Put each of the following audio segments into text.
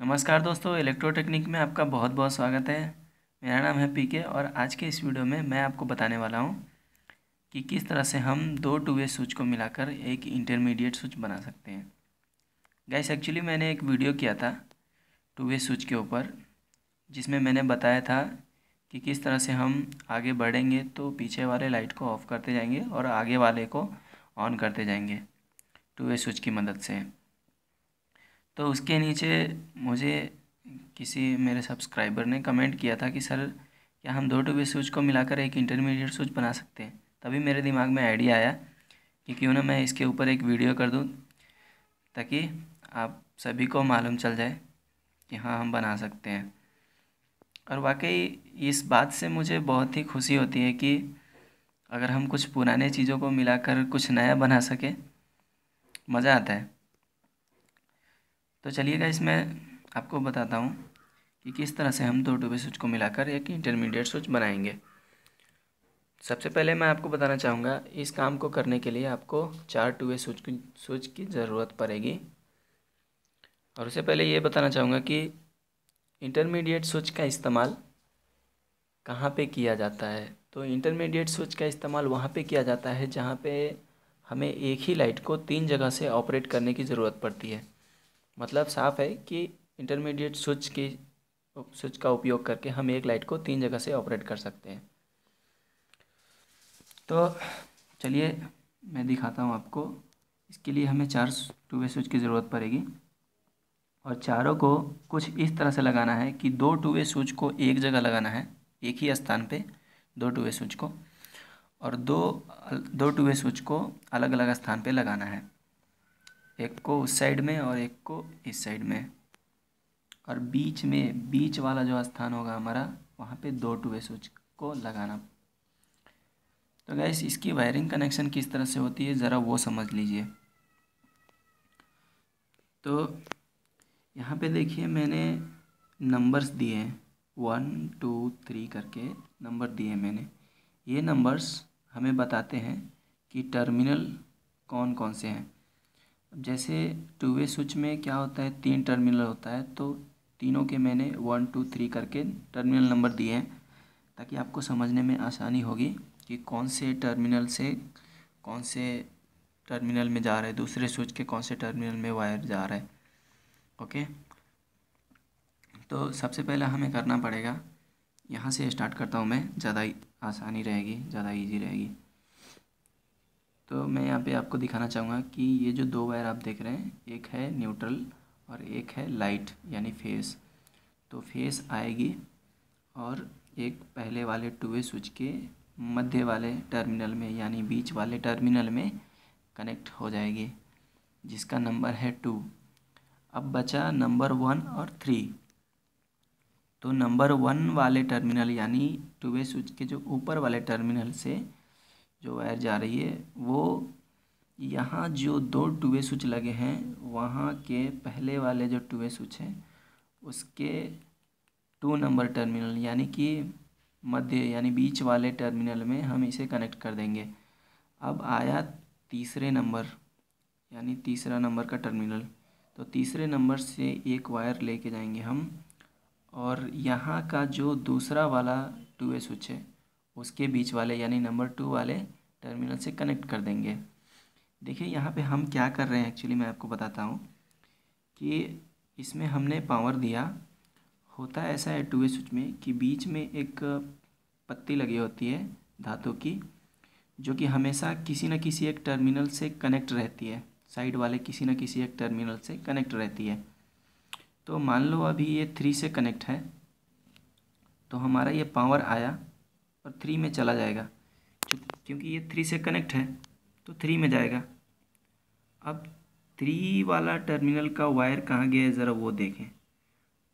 नमस्कार दोस्तों इलेक्ट्रोटेक्निक में आपका बहुत बहुत स्वागत है मेरा नाम है पीके और आज के इस वीडियो में मैं आपको बताने वाला हूँ कि किस तरह से हम दो टू वे स्विच को मिलाकर एक इंटरमीडिएट स्विच बना सकते हैं गैस एक्चुअली मैंने एक वीडियो किया था टू वे स्विच के ऊपर जिसमें मैंने बताया था कि किस तरह से हम आगे बढ़ेंगे तो पीछे वाले लाइट को ऑफ़ करते जाएंगे और आगे वाले को ऑन करते जाएंगे टू वे स्विच की मदद से तो उसके नीचे मुझे किसी मेरे सब्सक्राइबर ने कमेंट किया था कि सर क्या हम दो टू स्विच को मिलाकर एक इंटरमीडिएट स्विच बना सकते हैं तभी मेरे दिमाग में आइडिया आया कि क्यों ना मैं इसके ऊपर एक वीडियो कर दूँ ताकि आप सभी को मालूम चल जाए कि हाँ हम बना सकते हैं और वाकई इस बात से मुझे बहुत ही खुशी होती है कि अगर हम कुछ पुराने चीज़ों को मिलाकर कुछ नया बना सके मज़ा आता है तो चलिएगा इसमें आपको बताता हूँ कि किस तरह से हम दो डूबे स्विच को मिलाकर एक इंटरमीडिएट स्विच बनाएंगे सबसे पहले मैं आपको बताना चाहूँगा इस काम को करने के लिए आपको चार टू वे स्विच की स्विच की ज़रूरत पड़ेगी और उससे पहले ये बताना चाहूँगा कि इंटरमीडिएट स्विच का इस्तेमाल कहाँ पे किया जाता है तो इंटरमीडिएट स्विच का इस्तेमाल वहाँ पे किया जाता है जहाँ पे हमें एक ही लाइट को तीन जगह से ऑपरेट करने की ज़रूरत पड़ती है मतलब साफ है कि इंटरमीडिएट स्विच की स्विच का उपयोग करके हम एक लाइट को तीन जगह से ऑपरेट कर सकते हैं तो चलिए मैं दिखाता हूँ आपको इसके लिए हमें चार टू वे स्विच की ज़रूरत पड़ेगी और चारों को कुछ इस तरह से लगाना है कि दो टू वे स्विच को एक जगह लगाना है एक ही स्थान पे दो टू वे स्विच को और दो दो टू वे स्विच को अलग अलग स्थान पे लगाना है एक को उस साइड में और एक को इस साइड में और बीच में बीच वाला जो स्थान होगा हमारा वहाँ पे दो टू वे स्विच को लगाना तो गैस इसकी वायरिंग कनेक्शन किस तरह से होती है ज़रा वो समझ लीजिए तो यहाँ पे देखिए मैंने नंबर्स दिए हैं वन टू थ्री करके नंबर दिए मैंने ये नंबर्स हमें बताते हैं कि टर्मिनल कौन कौन से हैं जैसे टू वे स्विच में क्या होता है तीन टर्मिनल होता है तो तीनों के मैंने वन टू थ्री करके टर्मिनल नंबर दिए हैं ताकि आपको समझने में आसानी होगी कि कौन से टर्मिनल से कौन से टर्मिनल में जा रहा है दूसरे स्विच के कौन से टर्मिनल में वायर जा रहा है ओके तो सबसे पहले हमें करना पड़ेगा यहाँ से स्टार्ट करता हूँ मैं ज़्यादा आसानी रहेगी ज़्यादा ईजी रहेगी तो मैं यहाँ पे आपको दिखाना चाहूँगा कि ये जो दो वायर आप देख रहे हैं एक है न्यूट्रल और एक है लाइट यानी फेस तो फेस आएगी और एक पहले वाले टू वे स्विच के मध्य वाले टर्मिनल में यानी बीच वाले टर्मिनल में कनेक्ट हो जाएगी जिसका नंबर है टू अब बचा नंबर वन और थ्री तो नंबर वन वाले टर्मिनल यानी टू वे स्विच के जो ऊपर वाले टर्मिनल से जो वायर जा रही है वो यहाँ जो दो टूवे स्विच लगे हैं वहाँ के पहले वाले जो टूवे स्विच हैं उसके टू नंबर टर्मिनल यानी कि मध्य यानी बीच वाले टर्मिनल में हम इसे कनेक्ट कर देंगे अब आया तीसरे नंबर यानी तीसरा नंबर का टर्मिनल तो तीसरे नंबर से एक वायर लेके जाएंगे हम और यहाँ का जो दूसरा वाला टू ए स्विच है उसके बीच वाले यानी नंबर टू वाले टर्मिनल से कनेक्ट कर देंगे देखिए यहाँ पे हम क्या कर रहे हैं एक्चुअली मैं आपको बताता हूँ कि इसमें हमने पावर दिया होता ऐसा है टू वे स्विच में कि बीच में एक पत्ती लगी होती है धातु की जो कि हमेशा किसी न किसी एक टर्मिनल से कनेक्ट रहती है साइड वाले किसी न किसी एक टर्मिनल से कनेक्ट रहती है तो मान लो अभी ये थ्री से कनेक्ट है तो हमारा ये पावर आया और थ्री में चला जाएगा क्योंकि ये थ्री से कनेक्ट है तो थ्री में जाएगा अब थ्री वाला टर्मिनल का वायर कहाँ गया है ज़रा वो देखें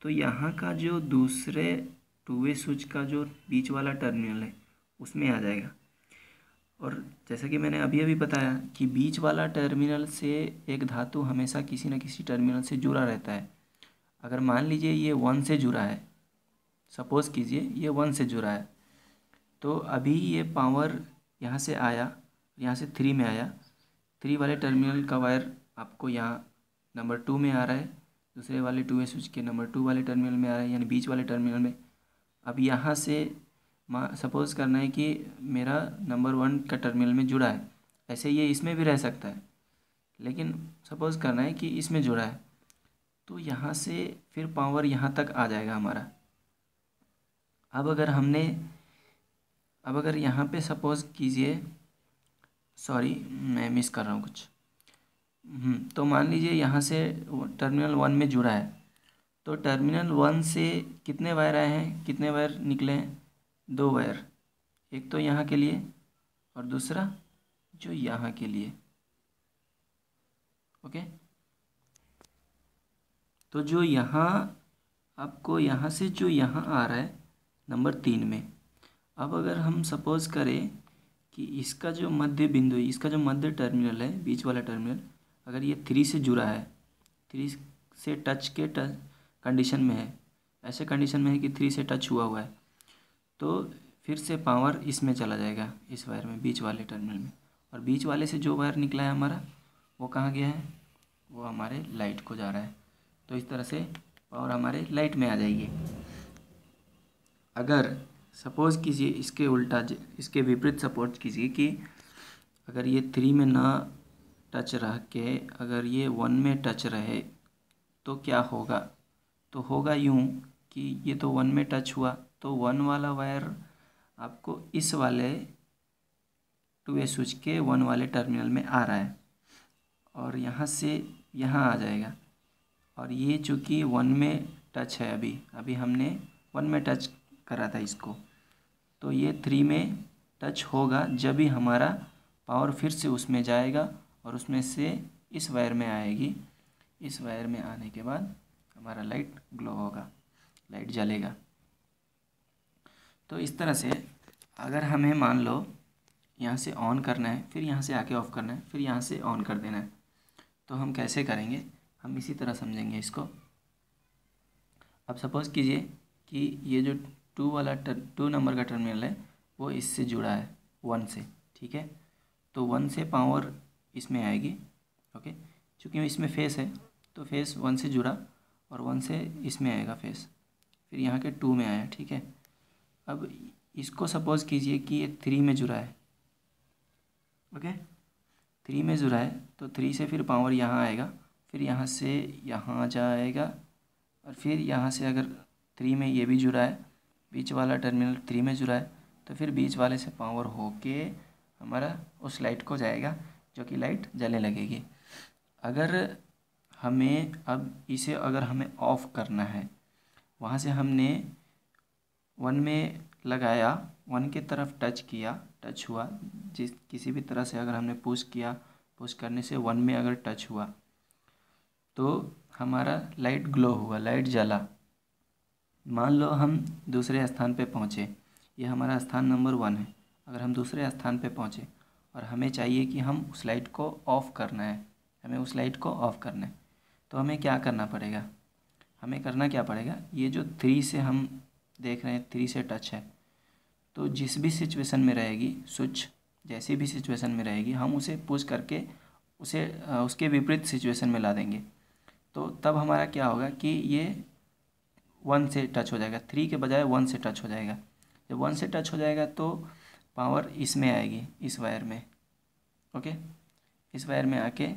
तो यहाँ का जो दूसरे टू वे स्विच का जो बीच वाला टर्मिनल है उसमें आ जाएगा और जैसा कि मैंने अभी अभी बताया कि बीच वाला टर्मिनल से एक धातु हमेशा किसी न किसी टर्मिनल से जुड़ा रहता है अगर मान लीजिए ये वन से जुड़ा है सपोज़ कीजिए ये वन से जुड़ा है तो अभी ये पावर यहाँ से आया यहाँ से थ्री में आया थ्री वाले टर्मिनल का वायर आपको यहाँ नंबर टू में आ रहा है दूसरे वाले टू ए स्विच के नंबर टू वाले टर्मिनल में आ रहा है यानी बीच वाले टर्मिनल में अब यहाँ से सपोज़ करना है कि मेरा नंबर वन का टर्मिनल में जुड़ा है ऐसे ये इसमें भी रह सकता है लेकिन सपोज़ करना है कि इसमें जुड़ा है तो यहाँ से फिर पावर यहाँ तक आ जाएगा हमारा अब अगर हमने अब अगर यहाँ पे सपोज़ कीजिए सॉरी मैं मिस कर रहा हूँ कुछ हम्म, तो मान लीजिए यहाँ से टर्मिनल वन में जुड़ा है तो टर्मिनल वन से कितने वायर आए हैं कितने वायर निकले हैं दो वायर एक तो यहाँ के लिए और दूसरा जो यहाँ के लिए ओके तो जो यहाँ आपको यहाँ से जो यहाँ आ रहा है नंबर तीन में अब अगर हम सपोज़ करें कि इसका जो मध्य बिंदु है इसका जो मध्य टर्मिनल है बीच वाला टर्मिनल अगर ये थ्री से जुड़ा है थ्री से टच के टच कंडीशन में है ऐसे कंडीशन में है कि थ्री से टच हुआ हुआ है तो फिर से पावर इसमें चला जाएगा इस वायर में बीच वाले टर्मिनल में और बीच वाले से जो वायर निकला है हमारा वो कहाँ गया है वो हमारे लाइट को जा रहा है तो इस तरह से पावर हमारे लाइट में आ जाएगी अगर सपोज कीजिए इसके उल्टा इसके विपरीत सपोज कीजिए कि अगर ये थ्री में ना टच रह के अगर ये वन में टच रहे तो क्या होगा तो होगा यूँ कि ये तो वन में टच हुआ तो वन वाला वायर आपको इस वाले टू ए स्विच के वन वाले टर्मिनल में आ रहा है और यहाँ से यहाँ आ जाएगा और ये चूँकि वन में टच है अभी अभी हमने वन में टच करा था इसको तो ये थ्री में टच होगा जब ही हमारा पावर फिर से उसमें जाएगा और उसमें से इस वायर में आएगी इस वायर में आने के बाद हमारा लाइट ग्लो होगा लाइट जलेगा तो इस तरह से अगर हमें मान लो यहाँ से ऑन करना है फिर यहाँ से आके ऑफ़ करना है फिर यहाँ से ऑन कर देना है तो हम कैसे करेंगे हम इसी तरह समझेंगे इसको अब सपोज़ कीजिए कि ये जो टू वाला टू नंबर का टर्मिनल है वो इससे जुड़ा है वन से ठीक है तो वन से पावर इसमें आएगी ओके चूँकि इसमें फेस है तो फेस वन से जुड़ा और वन से इसमें आएगा फेस फिर यहाँ के टू में आया ठीक है अब इसको सपोज़ कीजिए कि ये थ्री में जुड़ा है ओके थ्री में जुड़ा है तो थ्री से फिर पावर यहाँ आएगा फिर यहाँ से यहाँ जाएगा और फिर यहाँ से अगर थ्री में ये भी जुड़ा है बीच वाला टर्मिनल थ्री में जुड़ा है तो फिर बीच वाले से पावर होके हमारा उस लाइट को जाएगा जो कि लाइट जलने लगेगी अगर हमें अब इसे अगर हमें ऑफ़ करना है वहाँ से हमने वन में लगाया वन के तरफ टच किया टच हुआ जिस किसी भी तरह से अगर हमने पुश किया पुश करने से वन में अगर टच हुआ तो हमारा लाइट ग्लो हुआ लाइट जला मान लो हम दूसरे स्थान पे पहुँचे ये हमारा स्थान नंबर वन है अगर हम दूसरे स्थान पे पहुँचे और हमें चाहिए कि हम उस लाइट को ऑफ़ करना है हमें उस लाइट को ऑफ़ करना है तो हमें क्या करना पड़ेगा हमें करना क्या पड़ेगा ये जो थ्री से हम देख रहे हैं थ्री से टच है तो जिस भी सिचुएशन में रहेगी स्विच जैसी भी सिचुएशन में रहेगी हम उसे पुश करके उसे उसके विपरीत सिचुएशन में ला देंगे तो तब हमारा क्या होगा कि ये वन से टच हो जाएगा थ्री के बजाय वन से टच हो जाएगा जब वन से टच हो जाएगा तो पावर इसमें आएगी इस वायर में ओके इस वायर में आके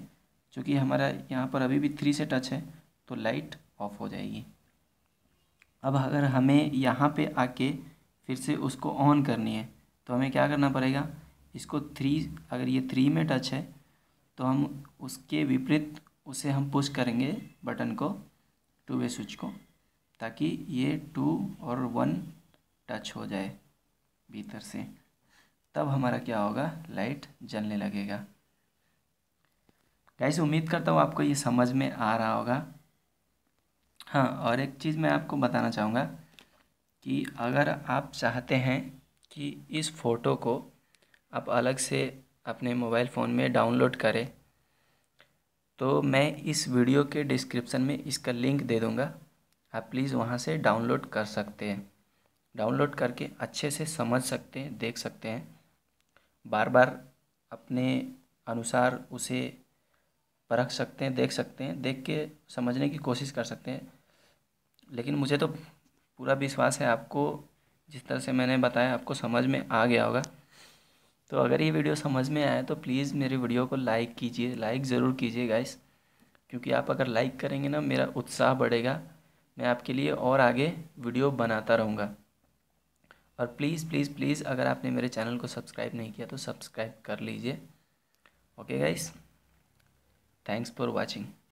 चूँकि हमारा यहाँ पर अभी भी थ्री से टच है तो लाइट ऑफ हो जाएगी अब अगर हमें यहाँ पे आके फिर से उसको ऑन करनी है तो हमें क्या करना पड़ेगा इसको थ्री अगर ये थ्री में टच है तो हम उसके विपरीत उसे हम पुश करेंगे बटन को टू वे स्विच को ताकि ये टू और वन टच हो जाए भीतर से तब हमारा क्या होगा लाइट जलने लगेगा कैसे उम्मीद करता हूँ आपको ये समझ में आ रहा होगा हाँ और एक चीज़ मैं आपको बताना चाहूँगा कि अगर आप चाहते हैं कि इस फ़ोटो को आप अलग से अपने मोबाइल फ़ोन में डाउनलोड करें तो मैं इस वीडियो के डिस्क्रिप्शन में इसका लिंक दे दूँगा आप प्लीज़ वहाँ से डाउनलोड कर सकते हैं डाउनलोड करके अच्छे से समझ सकते हैं देख सकते हैं बार बार अपने अनुसार उसे परख सकते हैं देख सकते हैं देख के समझने की कोशिश कर सकते हैं लेकिन मुझे तो पूरा विश्वास है आपको जिस तरह से मैंने बताया आपको समझ में आ गया होगा तो अगर ये वीडियो समझ में आया तो प्लीज़ मेरी वीडियो को लाइक कीजिए लाइक ज़रूर कीजिए गाइस क्योंकि आप अगर लाइक करेंगे ना मेरा उत्साह बढ़ेगा मैं आपके लिए और आगे वीडियो बनाता रहूँगा और प्लीज़ प्लीज़ प्लीज़ अगर आपने मेरे चैनल को सब्सक्राइब नहीं किया तो सब्सक्राइब कर लीजिए okay guys thanks for watching